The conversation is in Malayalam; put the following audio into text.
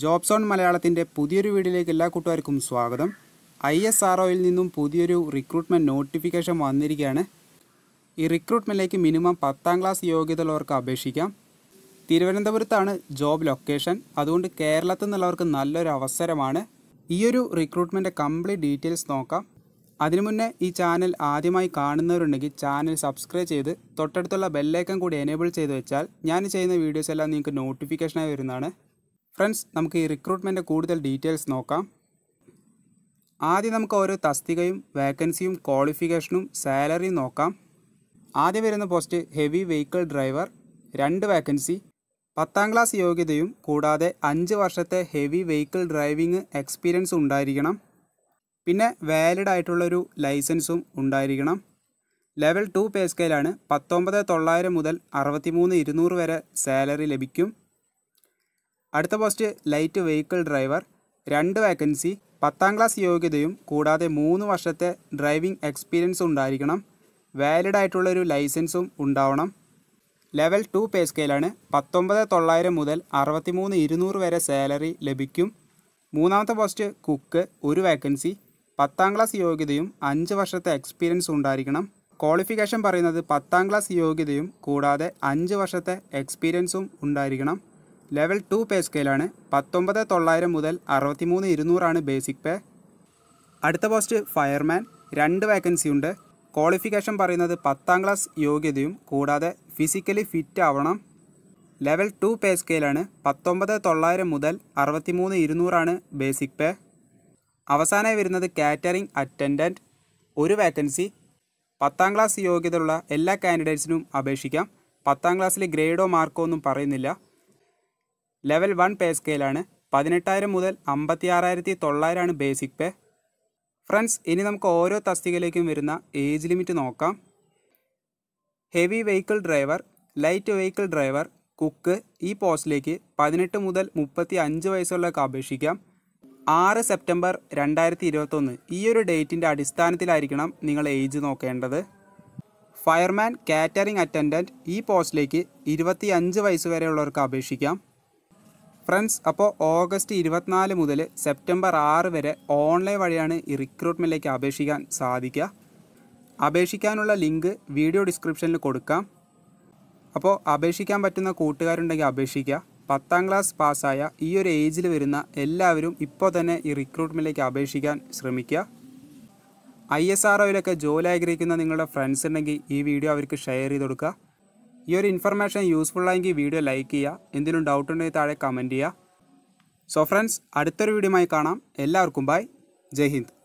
ജോബ്സോൺ മലയാളത്തിൻ്റെ പുതിയൊരു വീഡിയോയിലേക്ക് എല്ലാ കൂട്ടുകാർക്കും സ്വാഗതം ഐ എസ് ആർ ഒയിൽ നിന്നും പുതിയൊരു റിക്രൂട്ട്മെൻറ്റ് നോട്ടിഫിക്കേഷൻ വന്നിരിക്കുകയാണ് ഈ റിക്രൂട്ട്മെൻറ്റിലേക്ക് മിനിമം പത്താം ക്ലാസ് യോഗ്യത ഉള്ളവർക്ക് അപേക്ഷിക്കാം തിരുവനന്തപുരത്താണ് ജോബ് ലൊക്കേഷൻ അതുകൊണ്ട് കേരളത്തിൽ നിന്നുള്ളവർക്ക് നല്ലൊരു അവസരമാണ് ഈ ഒരു കംപ്ലീറ്റ് ഡീറ്റെയിൽസ് നോക്കാം അതിനു മുന്നേ ഈ ചാനൽ ആദ്യമായി കാണുന്നവരുണ്ടെങ്കിൽ ചാനൽ സബ്സ്ക്രൈബ് ചെയ്ത് തൊട്ടടുത്തുള്ള ബെല്ലേക്കം കൂടി എനേബിൾ ചെയ്ത് വെച്ചാൽ ഞാൻ ചെയ്യുന്ന വീഡിയോസ് എല്ലാം നിങ്ങൾക്ക് നോട്ടിഫിക്കേഷനായി വരുന്നതാണ് ഫ്രണ്ട്സ് നമുക്ക് ഈ റിക്രൂട്ട്മെൻറ്റ് കൂടുതൽ ഡീറ്റെയിൽസ് നോക്കാം ആദ്യം നമുക്ക് ഓരോ തസ്തികയും വേക്കൻസിയും ക്വാളിഫിക്കേഷനും സാലറിയും നോക്കാം ആദ്യം വരുന്ന പോസ്റ്റ് ഹെവി വെഹിക്കിൾ ഡ്രൈവർ രണ്ട് വേക്കൻസി പത്താം ക്ലാസ് യോഗ്യതയും കൂടാതെ അഞ്ച് വർഷത്തെ ഹെവി വെഹിക്കിൾ ഡ്രൈവിംഗ് എക്സ്പീരിയൻസ് ഉണ്ടായിരിക്കണം പിന്നെ വാലിഡ് ആയിട്ടുള്ളൊരു ലൈസൻസും ഉണ്ടായിരിക്കണം ലെവൽ ടു പേ സ്കെയിലാണ് പത്തൊമ്പത് തൊള്ളായിരം മുതൽ മൂന്ന് ഇരുന്നൂറ് വരെ സാലറി ലഭിക്കും അടുത്ത പോസ്റ്റ് ലൈറ്റ് വെഹിക്കിൾ ഡ്രൈവർ രണ്ട് വേക്കൻസി പത്താം ക്ലാസ് യോഗ്യതയും കൂടാതെ മൂന്ന് വർഷത്തെ ഡ്രൈവിംഗ് എക്സ്പീരിയൻസ് ഉണ്ടായിരിക്കണം വാലിഡ് ആയിട്ടുള്ളൊരു ഒരു ലൈസൻസും ഉണ്ടാവണം ലെവൽ ടു പേ സ്കെയിലാണ് പത്തൊമ്പത് തൊള്ളായിരം മുതൽ അറുപത്തിമൂന്ന് ഇരുന്നൂറ് വരെ സാലറി ലഭിക്കും മൂന്നാമത്തെ പോസ്റ്റ് കുക്ക് ഒരു വേക്കൻസി പത്താം ക്ലാസ് യോഗ്യതയും അഞ്ച് വർഷത്തെ എക്സ്പീരിയൻസ് ഉണ്ടായിരിക്കണം ക്വാളിഫിക്കേഷൻ പറയുന്നത് പത്താം ക്ലാസ് യോഗ്യതയും കൂടാതെ അഞ്ച് വർഷത്തെ എക്സ്പീരിയൻസും ഉണ്ടായിരിക്കണം ലെവൽ ടു പേ സ്കെയിലാണ് പത്തൊമ്പത് തൊള്ളായിരം മുതൽ അറുപത്തിമൂന്ന് ഇരുന്നൂറാണ് ബേസിക് പേ അടുത്ത പോസ്റ്റ് ഫയർമാൻ രണ്ട് വേക്കൻസി ഉണ്ട് ക്വാളിഫിക്കേഷൻ പറയുന്നത് പത്താം ക്ലാസ് യോഗ്യതയും കൂടാതെ ഫിസിക്കലി ഫിറ്റ് ആവണം ലെവൽ ടു പേ സ്കെയിലാണ് പത്തൊമ്പത് തൊള്ളായിരം മുതൽ അറുപത്തിമൂന്ന് ഇരുന്നൂറാണ് ബേസിക് പേ അവസാനമായി വരുന്നത് കാറ്ററിംഗ് അറ്റൻഡൻറ്റ് ഒരു വേക്കൻസി പത്താം ക്ലാസ് യോഗ്യതയുള്ള എല്ലാ കാൻഡിഡേറ്റ്സിനും അപേക്ഷിക്കാം പത്താം ക്ലാസ്സിലെ ഗ്രേഡോ മാർക്കോ ഒന്നും പറയുന്നില്ല ലെവൽ വൺ പേ സ്കെയിലാണ് പതിനെട്ടായിരം മുതൽ അമ്പത്തി ആറായിരത്തി തൊള്ളായിരമാണ് ബേസിക് പേ ഫ്രണ്ട്സ് ഇനി നമുക്ക് ഓരോ തസ്തികയിലേക്കും വരുന്ന ഏജ് ലിമിറ്റ് നോക്കാം heavy vehicle driver light vehicle driver cook ഈ പോസ്റ്റിലേക്ക് പതിനെട്ട് മുതൽ മുപ്പത്തി അഞ്ച് വയസ്സുള്ളവർക്ക് അപേക്ഷിക്കാം ആറ് സെപ്റ്റംബർ രണ്ടായിരത്തി ഇരുപത്തൊന്ന് ഈ ഒരു ഡേറ്റിൻ്റെ അടിസ്ഥാനത്തിലായിരിക്കണം നിങ്ങൾ ഏജ് നോക്കേണ്ടത് ഫയർമാൻ കാറ്ററിംഗ് അറ്റൻഡൻറ്റ് ഈ പോസ്റ്റിലേക്ക് ഇരുപത്തി അഞ്ച് വയസ്സ് വരെയുള്ളവർക്ക് അപേക്ഷിക്കാം ഫ്രണ്ട്സ് അപ്പോൾ ഓഗസ്റ്റ് ഇരുപത്തിനാല് മുതൽ സെപ്റ്റംബർ ആറ് വരെ ഓൺലൈൻ വഴിയാണ് ഈ റിക്രൂട്ട്മെൻറ്റിലേക്ക് അപേക്ഷിക്കാൻ സാധിക്കുക അപേക്ഷിക്കാനുള്ള ലിങ്ക് വീഡിയോ ഡിസ്ക്രിപ്ഷനിൽ കൊടുക്കാം അപ്പോൾ അപേക്ഷിക്കാൻ പറ്റുന്ന കൂട്ടുകാരുണ്ടെങ്കിൽ അപേക്ഷിക്കുക പത്താം ക്ലാസ് പാസ്സായ ഈ ഒരു ഏജിൽ വരുന്ന എല്ലാവരും ഇപ്പോൾ തന്നെ ഈ റിക്രൂട്ട്മെൻറ്റിലേക്ക് അപേക്ഷിക്കാൻ ശ്രമിക്കുക ഐ എസ് ആർ ഒയിലൊക്കെ ജോലി ആഗ്രഹിക്കുന്ന നിങ്ങളുടെ ഫ്രണ്ട്സ് ഉണ്ടെങ്കിൽ ഈ വീഡിയോ അവർക്ക് ഷെയർ ചെയ്ത് കൊടുക്കുക ഈ ഒരു ഇൻഫർമേഷൻ യൂസ്ഫുൾ ആയെങ്കിൽ വീഡിയോ ലൈക്ക് ചെയ്യുക എന്തെങ്കിലും ഡൗട്ട് ഉണ്ടെങ്കിൽ താഴെ കമൻറ്റ് ചെയ്യുക സോ ഫ്രണ്ട്സ് അടുത്തൊരു വീഡിയോയുമായി കാണാം എല്ലാവർക്കും ബൈ ജയ് ഹിന്ദ്